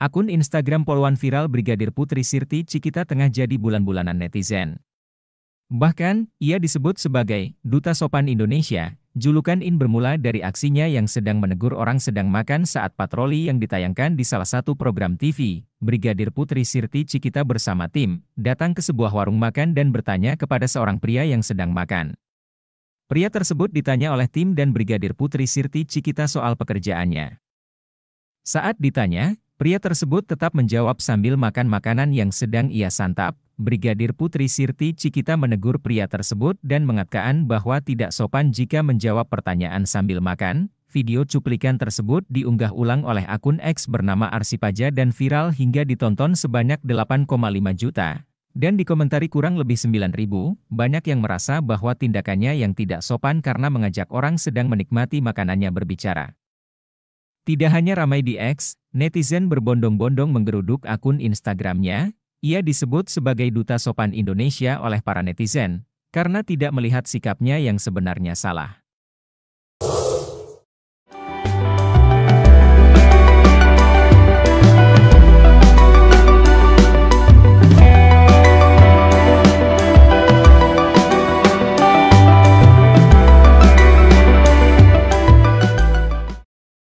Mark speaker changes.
Speaker 1: Akun Instagram poluan viral Brigadir Putri Sirti Cikita tengah jadi bulan-bulanan netizen. Bahkan, ia disebut sebagai Duta Sopan Indonesia, julukan In bermula dari aksinya yang sedang menegur orang sedang makan saat patroli yang ditayangkan di salah satu program TV. Brigadir Putri Sirti Cikita bersama tim, datang ke sebuah warung makan dan bertanya kepada seorang pria yang sedang makan. Pria tersebut ditanya oleh tim dan Brigadir Putri Sirti Cikita soal pekerjaannya. Saat ditanya, Pria tersebut tetap menjawab sambil makan makanan yang sedang ia santap. Brigadir Putri Sirti Cikita menegur pria tersebut dan mengatakan bahwa tidak sopan jika menjawab pertanyaan sambil makan. Video cuplikan tersebut diunggah ulang oleh akun X bernama Arsipaja dan viral hingga ditonton sebanyak 8,5 juta. Dan dikomentari kurang lebih 9 ribu. banyak yang merasa bahwa tindakannya yang tidak sopan karena mengajak orang sedang menikmati makanannya berbicara. Tidak hanya ramai di X, Netizen berbondong-bondong menggeruduk akun Instagramnya, ia disebut sebagai duta sopan Indonesia oleh para netizen, karena tidak melihat sikapnya yang sebenarnya salah.